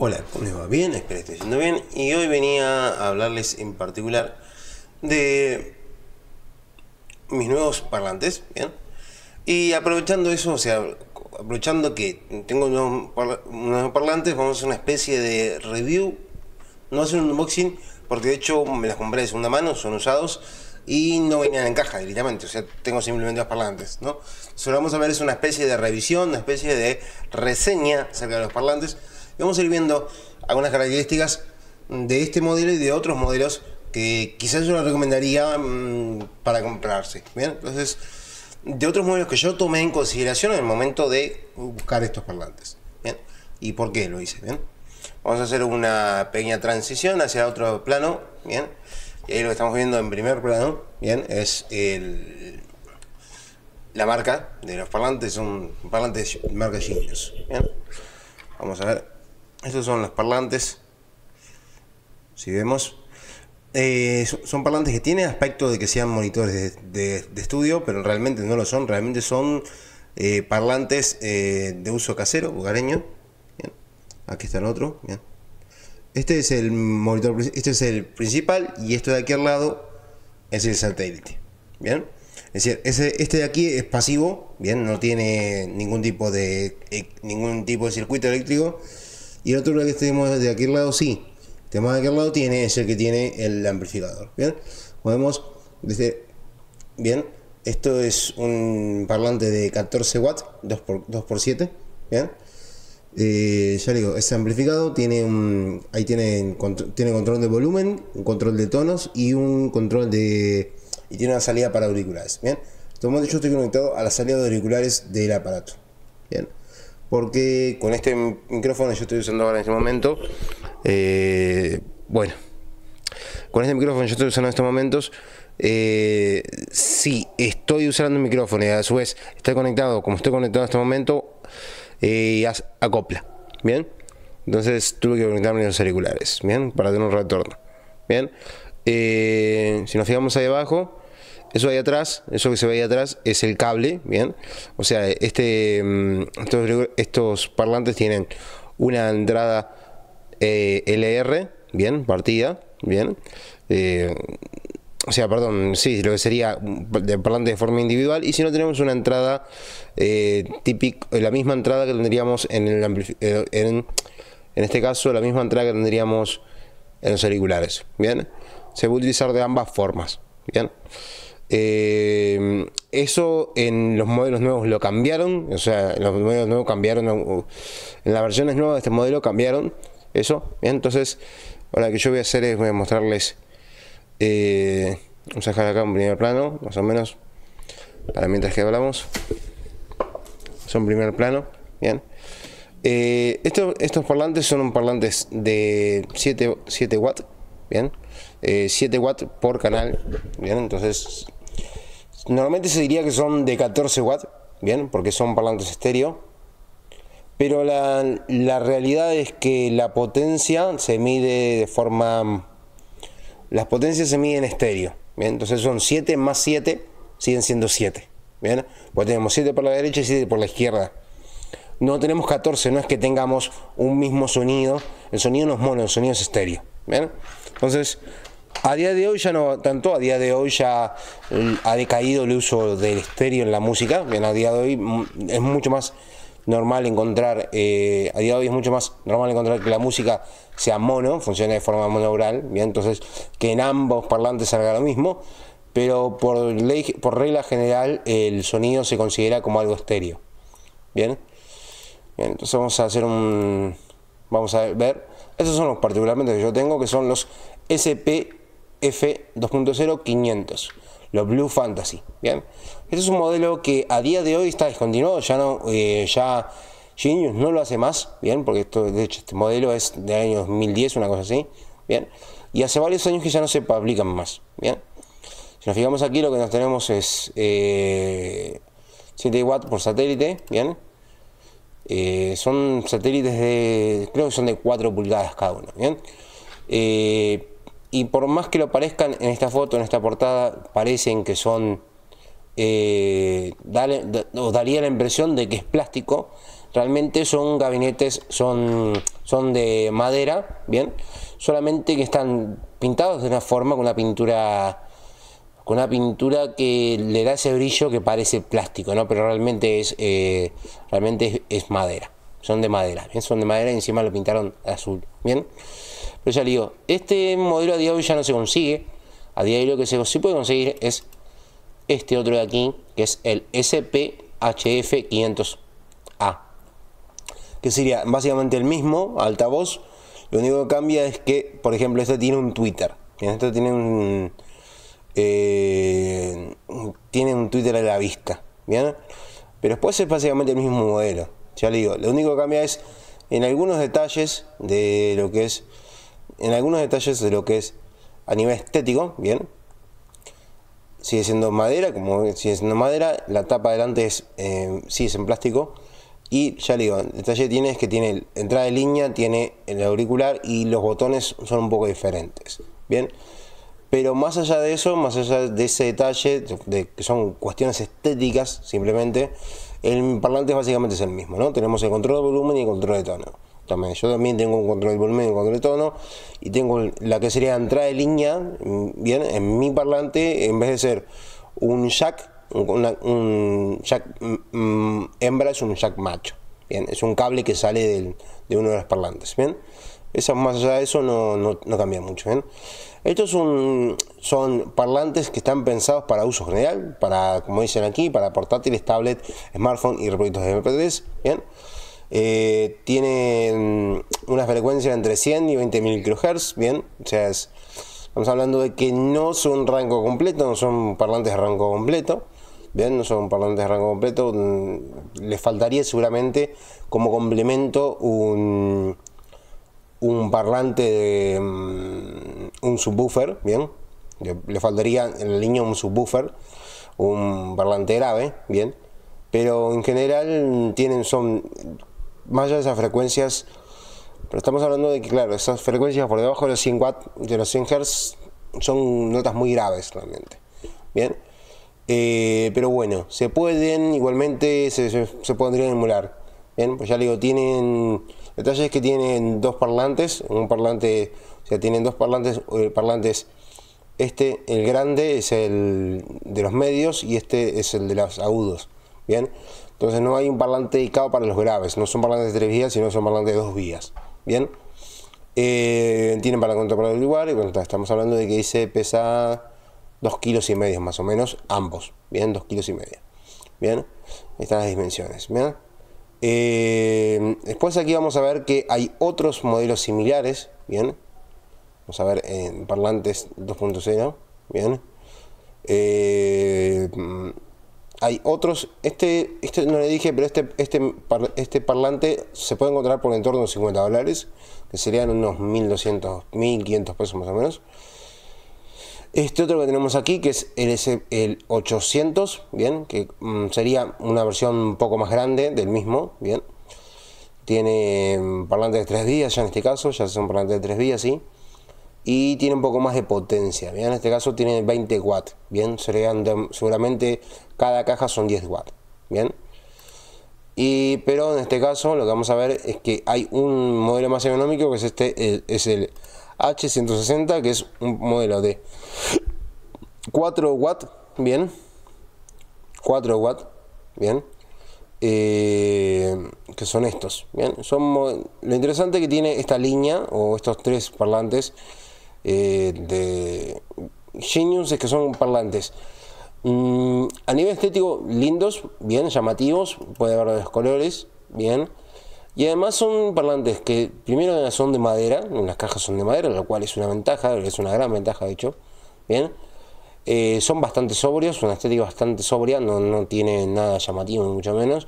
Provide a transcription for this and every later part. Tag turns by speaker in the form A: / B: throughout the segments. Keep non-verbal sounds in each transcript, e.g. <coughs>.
A: Hola, ¿cómo les va? Bien, espero que esté yendo bien. Y hoy venía a hablarles en particular de mis nuevos parlantes, ¿bien? Y aprovechando eso, o sea, aprovechando que tengo unos, parlantes, vamos a hacer una especie de review. No hacer un unboxing, porque de hecho me las compré de segunda mano, son usados y no venían en caja directamente, o sea, tengo simplemente los parlantes, ¿no? Solo vamos a ver es una especie de revisión, una especie de reseña acerca de los parlantes vamos a ir viendo algunas características de este modelo y de otros modelos que quizás yo lo recomendaría mm, para comprarse. Bien, entonces, de otros modelos que yo tomé en consideración en el momento de buscar estos parlantes. Bien, y por qué lo hice. Bien, vamos a hacer una pequeña transición hacia otro plano. Bien, y eh, ahí lo que estamos viendo en primer plano, bien, es el, la marca de los parlantes, son parlantes marca Genius. Bien, vamos a ver estos son los parlantes. Si vemos, eh, son parlantes que tienen aspecto de que sean monitores de, estudio, pero realmente no lo son. Realmente son eh, parlantes eh, de uso casero, bugareño. Aquí está el otro. Este es el monitor, este es el principal y esto de aquí al lado es el satélite. Bien. Es decir, este de aquí es pasivo, bien, no tiene ningún tipo de ningún tipo de circuito eléctrico y el otro que tenemos de aquel lado sí. tenemos de aquel lado tiene es el que tiene el amplificador. Bien, podemos desde. Bien, esto es un parlante de 14 watts, 2x7. Bien, eh, ya digo, es amplificado, tiene un, ahí tiene, tiene control de volumen, un control de tonos y un control de. y tiene una salida para auriculares. Bien, de este yo estoy conectado a la salida de auriculares del aparato. Bien porque con este micrófono yo estoy usando ahora en este momento, eh, bueno, con este micrófono yo estoy usando en estos momentos, eh, si estoy usando un micrófono y a su vez está conectado, como estoy conectado en este momento, eh, acopla, ¿bien? Entonces tuve que conectarme los auriculares, ¿bien? Para tener un retorno, ¿bien? si nos fijamos ahí abajo, eso ahí atrás, eso que se ve ahí atrás es el cable, ¿bien? O sea, este, mm, estos, parlantes tienen una entrada eh, LR, ¿bien? Partida, ¿bien? Eh, o sea, perdón, sí, lo que sería de parlante de forma individual. Y si no tenemos una entrada eh, típica, la misma entrada que tendríamos en el en, en este caso, la misma entrada que tendríamos en los auriculares, ¿bien? Se puede utilizar de ambas formas, ¿bien? Eh, eso en los modelos nuevos lo cambiaron, o sea, en los modelos nuevos cambiaron, en las versiones nuevas de este modelo cambiaron eso. Bien, entonces, ahora lo que yo voy a hacer es voy a mostrarles, eh, vamos a dejar acá un primer plano, más o menos, para mientras que hablamos. Son primer plano, bien. Eh, estos, estos parlantes son parlantes de 7, 7 watts, bien. 7 eh, watts por canal, bien. Entonces Normalmente se diría que son de 14 watts, bien, porque son parlantes estéreo. Pero la, realidad es que la potencia se mide de forma. Las potencias se miden estéreo. entonces son 7 más 7, siguen siendo 7. Bien, pues tenemos 7 por la derecha y 7 por la izquierda. No tenemos 14, no es que tengamos un mismo sonido. El sonido no es mono, el sonido es estéreo. Bien, entonces a día de hoy ya no tanto, a día de hoy ya mm, ha decaído el uso del estéreo en la música, bien, a día de hoy mm, es mucho más normal encontrar, eh, a día de hoy es mucho más normal encontrar que la música sea mono, funcione de forma monoural, bien, entonces que en ambos parlantes salga lo mismo, pero por, ley, por regla general el sonido se considera como algo estéreo, bien. bien entonces vamos a hacer un, vamos a ver, esos son los particularmente que yo tengo, que son los SP F2.0 500, los Blue Fantasy. Bien, este es un modelo que a día de hoy está descontinuado, ya no, eh, ya Genius no lo hace más, bien, porque esto, de hecho este modelo es de año 2010, una cosa así, bien, y hace varios años que ya no se publican más, bien. Si nos fijamos aquí, lo que nos tenemos es 7 eh, watts por satélite, bien. Eh, son satélites de, creo que son de 4 pulgadas cada uno, bien y por más que lo parezcan en esta foto, en esta portada, parecen que son... Eh, os daría la impresión de que es plástico. Realmente son gabinetes, son, son de madera, bien, solamente que están pintados de una forma con una pintura con una pintura que le da ese brillo que parece plástico, ¿no? Pero realmente es, eh, realmente es madera son de madera, bien, ¿eh? son de madera y encima lo pintaron azul, bien. Pero ya le digo, este modelo a día de hoy ya no se consigue, a día de hoy lo que se, puede conseguir es este otro de aquí, que es el SPHF500A, que sería básicamente el mismo altavoz, lo único que cambia es que, por ejemplo, este tiene un Twitter, bien, este tiene un... Eh, tiene un Twitter a la vista, ¿bien? Pero después es básicamente el mismo modelo. Ya le digo, lo único que cambia es en algunos detalles de lo que es. En algunos detalles de lo que es a nivel estético, bien. Sigue siendo madera, como sigue siendo madera. La tapa delante es, eh, sí es en plástico. Y ya le digo, el detalle tiene es que tiene entrada de línea, tiene el auricular y los botones son un poco diferentes. Bien, pero más allá de eso, más allá de ese detalle, de que son cuestiones estéticas simplemente, el parlante básicamente es el mismo, ¿no? Tenemos el control de volumen y el control de tono. También. Yo también tengo un control de volumen y un control de tono. Y tengo la que sería entrada de línea. Mm, bien, en mi parlante, en vez de ser un jack, un jack mm, mm, hembra es un jack macho. Bien, es un cable que sale de uno de los parlantes. Bien más allá de eso no, no, cambia mucho. ¿eh? Estos son, son parlantes que están pensados para uso general, para, como dicen aquí, para portátiles, tablet, smartphone y reproductores de MP3. ¿bien? Eh, tienen una frecuencia entre 100 y 20.000 kHz. Bien, sea, estamos hablando de que no son rango completo, no son parlantes de rango completo. Bien, no son parlantes de rango completo. Mm, les faltaría seguramente como complemento un un parlante de mm, un subwoofer, bien, le, faltaría en el línea un subwoofer, un parlante grave, bien, pero en general tienen son más allá de esas frecuencias, pero estamos hablando de que claro, esas frecuencias por debajo de los 100 watts, de los 100 Hz son notas muy graves realmente, bien. Eh, pero bueno, se pueden igualmente, se, se, podrían emular. Bien, pues ya digo, tienen detalle es que tienen dos parlantes, un parlante, o sea, tienen dos parlantes, eh, parlantes este, el grande es el de los medios y este es el de los agudos, ¿bien? Entonces no hay un parlante dedicado para los graves, no son parlantes de tres vías, sino son parlantes de dos vías, ¿bien? Eh, tienen para controlar el lugar y bueno, estamos hablando de que dice pesa dos kilos y medio más o menos, ambos, ¿bien? dos kilos y medio, ¿bien? Estas las dimensiones, ¿bien? Eh, después aquí vamos a ver que hay otros modelos similares, ¿bien? Vamos a ver en parlantes 2.0, ¿bien? Eh, mm, hay otros, este, este no le dije, pero este, este, este parlante se puede encontrar por en torno a 50 dólares, que serían unos 1.200, 1.500 pesos más o menos. Este otro que tenemos aquí, que es el, 800, bien, que mm, sería una versión un poco más grande del mismo, bien. Tiene mm, parlantes de tres vías, ya en este caso, ya son parlantes de tres días, sí. Y tiene un poco más de potencia, bien, en este caso tiene 20 watts, bien, seguramente cada caja son 10 watts, bien. Y, pero en este caso lo que vamos a ver es que hay un modelo más económico que es este, es el H160, que es un modelo de 4 watts, bien. 4 watts, bien. Eh, que son estos, bien. Son lo interesante que tiene esta línea o estos tres parlantes eh, de Genius es que son parlantes. Mm, a nivel estético, lindos, bien, llamativos, puede haber los colores, bien. Y además son parlantes que primero son de madera, las cajas son de madera, lo cual es una ventaja, es una gran ventaja de hecho. Bien, eh, son bastante sobrios, una estética bastante sobria, no, tiene nada llamativo, ni mucho menos.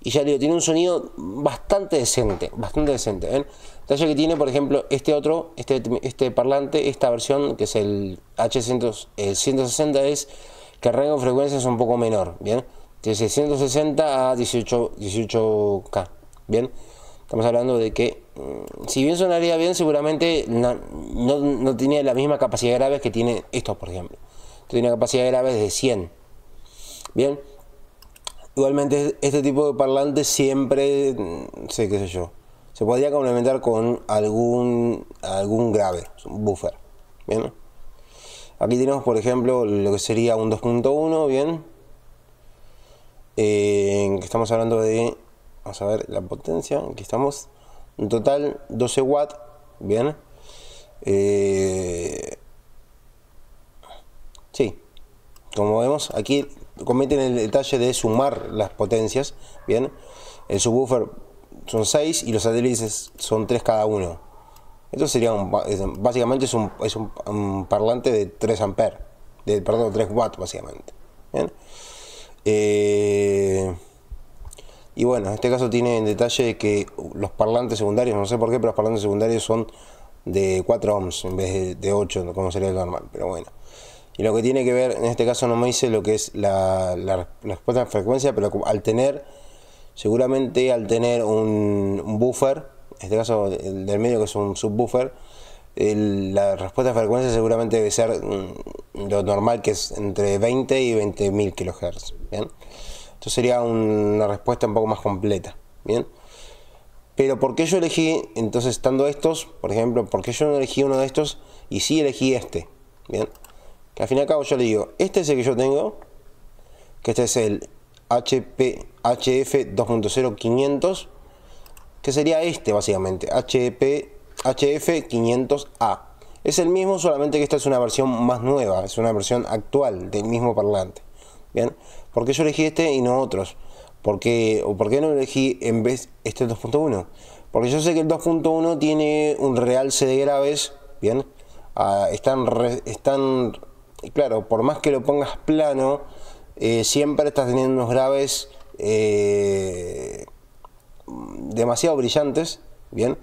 A: Y ya digo, tiene un sonido bastante decente, bastante decente. ¿ven? Detalle que tiene, por ejemplo, este otro, este, este parlante, esta versión, que es el H160, es que el rango de frecuencia es un poco menor, ¿bien? De 160 a 18, 18K. Bien, estamos hablando de que, mm, si bien sonaría bien, seguramente no, no, tenía la misma capacidad de graves que tiene esto por ejemplo. Esto tiene una capacidad de graves de 100. Bien, igualmente este tipo de parlante siempre, mm, sé qué sé yo, se podría complementar con algún, algún grave, un buffer. Bien. Aquí tenemos, por ejemplo, lo que sería un 2.1, bien. Eh, estamos hablando de Vamos a ver la potencia. Aquí estamos. En total 12 watts. Bien. Eh, sí. Como vemos, aquí cometen el detalle de sumar las potencias. Bien. El subwoofer son 6 y los satélites son 3 cada uno. Esto sería básicamente es, un, parlante de 3 amperes. De, perdón, 3 watts básicamente. Bien. Eh, y bueno, en este caso tiene en detalle que los parlantes secundarios, no sé por qué, pero los parlantes secundarios son de 4 ohms en vez de, 8, como sería el normal, pero bueno. Y lo que tiene que ver, en este caso no me dice lo que es la, respuesta de frecuencia, pero al tener, seguramente al tener un, buffer, en este caso el del medio que es un subwoofer, la respuesta de frecuencia seguramente debe ser mm, lo normal que es entre 20 y 20.000 kHz. ¿bien? sería una respuesta un poco más completa. Bien. Pero porque yo elegí, entonces estando estos, por ejemplo, porque yo no elegí uno de estos y sí elegí este? Bien. Que al fin y al cabo yo le digo, este es el que yo tengo, que este es el HP, HF 500 que sería este básicamente, HP, HF 500A. Es el mismo, solamente que esta es una versión más nueva, es una versión actual del mismo parlante. Bien, ¿Por qué yo elegí este y no otros? ¿Por qué, ¿O por qué no elegí en vez este 2.1? Porque yo sé que el 2.1 tiene un realce de graves, ¿bien? Ah, están, están, claro, por más que lo pongas plano, eh, siempre estás teniendo unos graves eh, demasiado brillantes, ¿bien?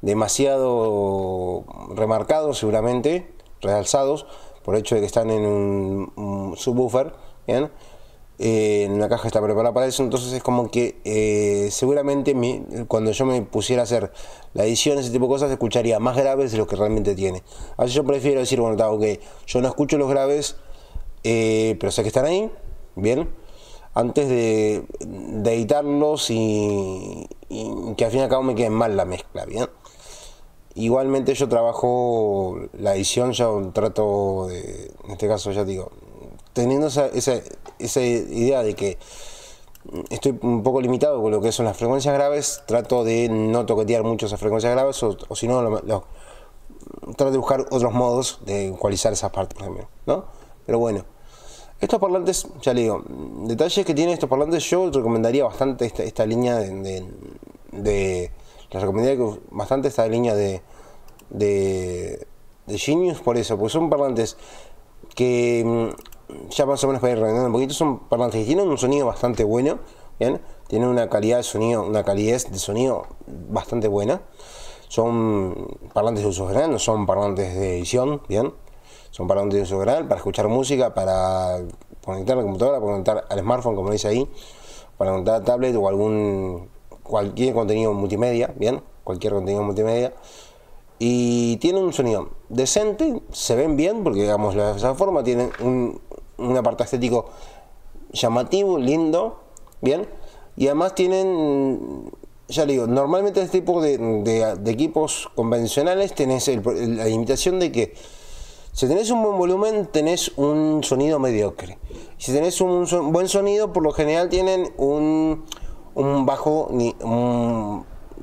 A: Demasiado remarcados seguramente, realzados, por el hecho de que están en un, un subwoofer, ¿bien? Eh, en la caja está preparada para eso, entonces es como que eh, seguramente cuando yo me pusiera a hacer la edición, ese tipo de cosas, escucharía más graves de lo que realmente tiene. Así yo prefiero decir, bueno, está, ok, yo no escucho los graves, eh, pero sé que están ahí, bien, antes de, de editarlos y, que al fin y al cabo me quede mal la mezcla, bien. Igualmente yo trabajo la edición, yo trato de, en este caso ya digo, teniendo esa esa idea de que estoy un poco limitado con lo que son las frecuencias graves, trato de no toquetear mucho esas frecuencias graves o, si no, trato de buscar otros modos de ecualizar esas partes, también ¿no? Pero bueno, estos parlantes, ya le digo, detalles que tienen estos parlantes, yo recomendaría bastante esta, línea de, de, Les recomendaría bastante esta línea de, de, de Genius por eso, porque son parlantes que mm, ya más o menos para ir rellenando un poquito, son parlantes que tienen un sonido bastante bueno, ¿bien? Tienen una calidad de sonido, una calidez de sonido bastante buena. Son parlantes de uso general, no son parlantes de edición, ¿bien? Son parlantes de uso general para escuchar música, para conectar a la computadora, para conectar al smartphone, como dice ahí, para conectar a tablet o algún cualquier contenido multimedia, ¿bien? Cualquier contenido multimedia y tienen un sonido decente, se ven bien, porque digamos, de esa forma tienen un, un aparato estético llamativo, lindo, bien. Y además tienen, ya digo, normalmente este tipo de, equipos convencionales tenés la limitación de que si tenés un buen volumen tenés un sonido mediocre. Si tenés un, buen sonido, por lo general tienen un, un bajo,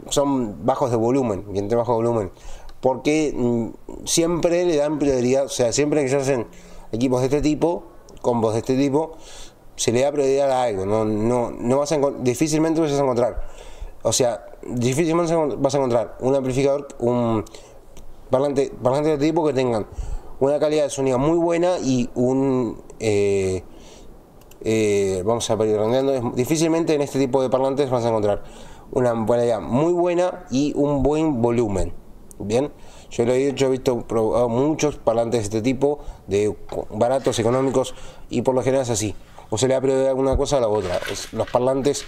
A: son bajos de volumen, bien de bajo volumen. Porque mm, siempre le dan prioridad, o sea, siempre que se hacen equipos de este tipo, combos de este tipo, se le da prioridad a algo, no, no, no vas a difícilmente vas a encontrar. O sea, difícilmente vas a encontrar un amplificador, un parlante, parlante de este tipo que tengan una calidad de sonido muy buena y un eh, eh, vamos a ir redondeando difícilmente en este tipo de parlantes vas a encontrar una calidad muy buena y un buen volumen bien yo lo he yo he visto probado muchos parlantes de este tipo, de baratos, económicos, y por lo general es así. O se le perdido alguna cosa a la otra. los parlantes.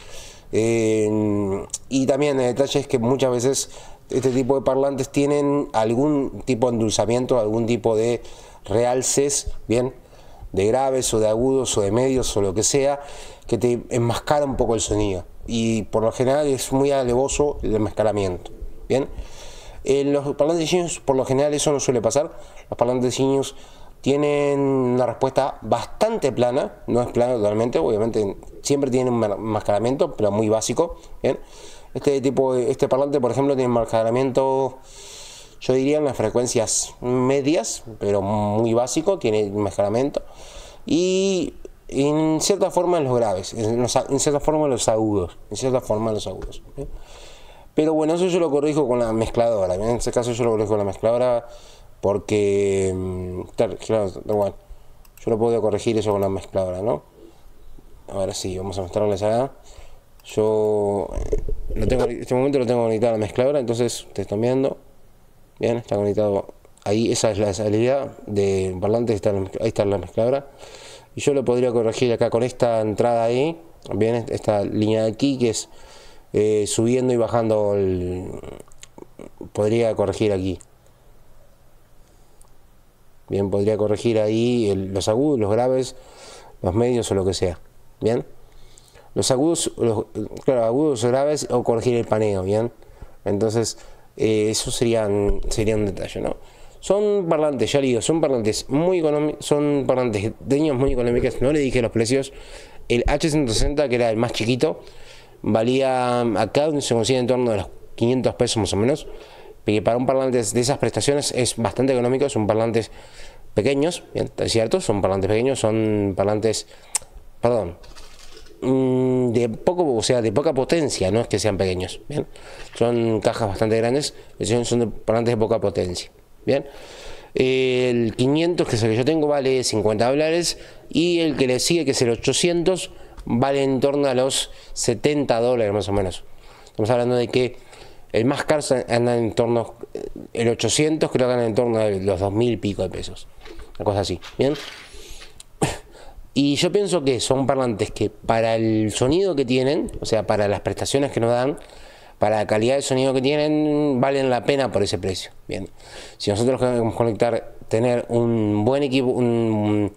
A: y también el detalle es que muchas veces este tipo de parlantes tienen algún tipo de endulzamiento, algún tipo de realces, bien, de graves o de agudos o de medios o lo que sea, que te enmascara un poco el sonido. Y por lo general es muy alevoso el enmascaramiento. Bien. En eh, los parlantes de por lo general, eso no suele pasar. Los parlantes de tienen una respuesta bastante plana, no es plana totalmente, obviamente siempre tienen un mascaramiento, pero muy básico. Este tipo, este parlante, por ejemplo, tiene un mascaramiento, yo diría en las frecuencias medias, pero muy básico, tiene un mascaramiento. Y en cierta forma en los graves, en, cierta forma en los agudos, en cierta forma los agudos. Pero bueno, eso yo lo corrijo con la mezcladora. ¿eh? En este caso yo lo corrijo con la mezcladora porque... Mm, claro, igual yo lo puedo corregir eso con la mezcladora, ¿no? Ahora sí, vamos a mostrarles acá. Yo eh, en este momento lo tengo conectado a la mezcladora, entonces te están viendo. Bien, está conectado. Ahí esa es la salida de parlante, ahí está la mezcladora. Y yo lo podría corregir acá con esta entrada ahí. Bien, esta línea de aquí que es eh, subiendo y bajando Podría corregir aquí. Bien, podría corregir ahí los agudos, los graves, los medios o lo que sea. Bien. Los agudos, los, claro, agudos graves o corregir el paneo. Bien. Entonces, eh, eso serían, sería un detalle, ¿no? Son parlantes, ya digo, son parlantes muy económicos, son parlantes de niños muy económicas no le dije los precios. El H160, que era el más chiquito, valía, acá se consigue en torno a los 500 pesos más o menos, porque para un parlante de esas prestaciones es bastante económico, son parlantes pequeños, es cierto, son parlantes pequeños, son parlantes, perdón, mm, de poco, o sea, de poca potencia, no es que sean pequeños, ¿bien? Son cajas bastante grandes, son parlantes de poca potencia, ¿bien? El 500, que es el que yo tengo, vale 50 dólares, y el que le sigue, que es el 800, vale en torno a los 70 dólares más o menos. Estamos hablando de que el más caro anda en torno, eh, el 800 creo que anda en torno a los 2.000 y pico de pesos. Una cosa así, ¿bien? <coughs> Y yo pienso que son parlantes que para el sonido que tienen, o sea, para las prestaciones que nos dan, para la calidad de sonido que tienen, valen la pena por ese precio. Bien, si nosotros queremos conectar, tener un buen equipo, un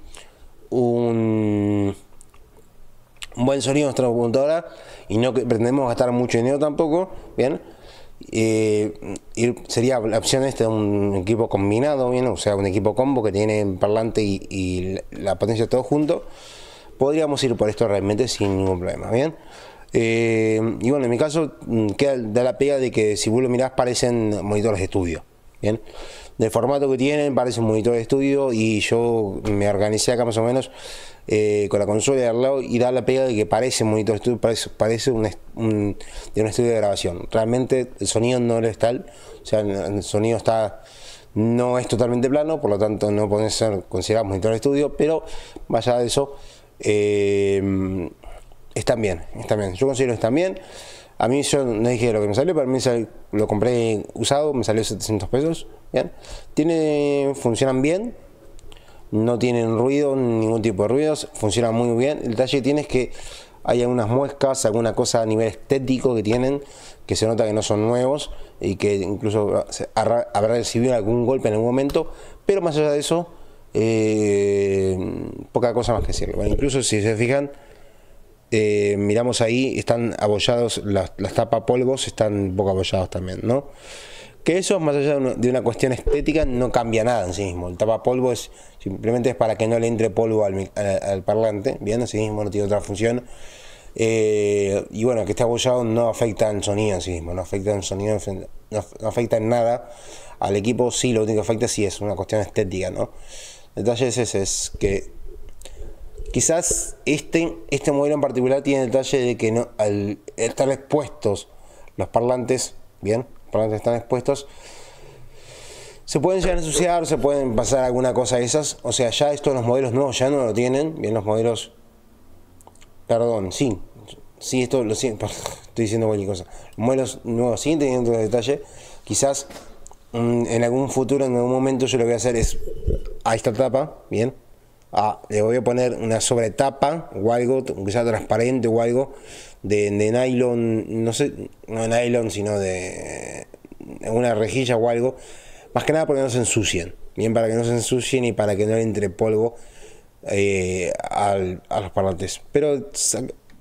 A: un buen sonido nuestra computadora y no pretendemos gastar mucho dinero tampoco, ¿bien? Eh, sería la opción este de un equipo combinado, ¿bien? O sea, un equipo combo que tiene parlante y, la potencia todo junto. Podríamos ir por esto realmente sin ningún problema, ¿bien? Eh, y bueno, en mi caso mm, queda, da la pega de que si vos lo mirás parecen monitores de estudio, ¿bien? del formato que tienen, parece un monitor de estudio y yo me organicé acá más o menos eh, con la consola de al lado y da la pega de que parece un monitor de estudio, parece, un, de un estudio de grabación. Realmente el sonido no es tal, o sea, el sonido está no es totalmente plano, por lo tanto no puede ser considerado monitor de estudio, pero más allá de eso, eh, están bien, están bien. Yo considero que están bien. A mí yo no dije lo que me salió, pero a mí lo compré usado, me salió 700 pesos, funcionan bien, no tienen ruido, ningún tipo de ruidos, funcionan muy bien. El detalle que tiene es que hay algunas muescas, alguna cosa a nivel estético que tienen, que se nota que no son nuevos y que incluso habrá recibido algún golpe en algún momento, pero más allá de eso, eh, poca cosa más que sirve. incluso si se fijan, eh, miramos ahí, están abollados, las, tapas polvos están poco abollados también, ¿no? Que eso, más allá de una cuestión estética, no cambia nada en sí mismo. El tapapolvo es simplemente es para que no le entre polvo al, al, parlante, bien, en sí mismo no tiene otra función. Eh, y bueno, que esté abollado no afecta al sonido en sí mismo, no afecta al sonido, no, afecta en nada. Al equipo sí, lo único que afecta sí es una cuestión estética, ¿no? Detalle es ese, es que quizás este, este modelo en particular tiene detalle de que no, al estar expuestos los parlantes, bien, están expuestos, se pueden llegar a ensuciar, se pueden pasar alguna cosa de esas. O sea, ya esto los modelos nuevos ya no lo tienen. Bien, los modelos. Perdón, sí. Sí, esto lo siento. <laughs> Estoy diciendo cualquier cosa. Los modelos nuevos siguen sí, teniendo detalle. Quizás mm, en algún futuro, en algún momento, yo lo que voy a hacer es a esta tapa, bien, ah, le voy a poner una sobretapa o algo, quizás sea transparente o algo, de, nylon, no sé, no de nylon, sino de, una rejilla o algo, más que nada porque no se ensucien, bien para que no se ensucien y para que no le entre polvo eh, a los parlantes. Pero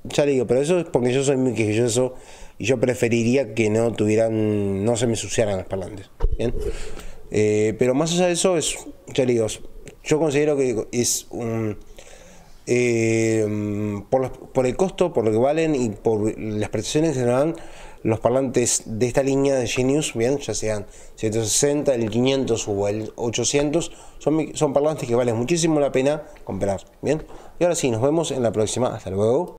A: ya digo, pero eso es porque yo soy muy quejilloso y yo preferiría que no tuvieran, no se me ensuciaran los parlantes, bien. Eh, pero más allá de eso, es, ya digo, yo considero que es un Em, por, el costo, por lo que valen y por las prestaciones que se dan los parlantes de esta línea de Genius, bien, ya sean 160, el 500 o el 800, son, son parlantes que valen muchísimo la pena comprar, bien. Y ahora sí, nos vemos en la próxima, hasta luego.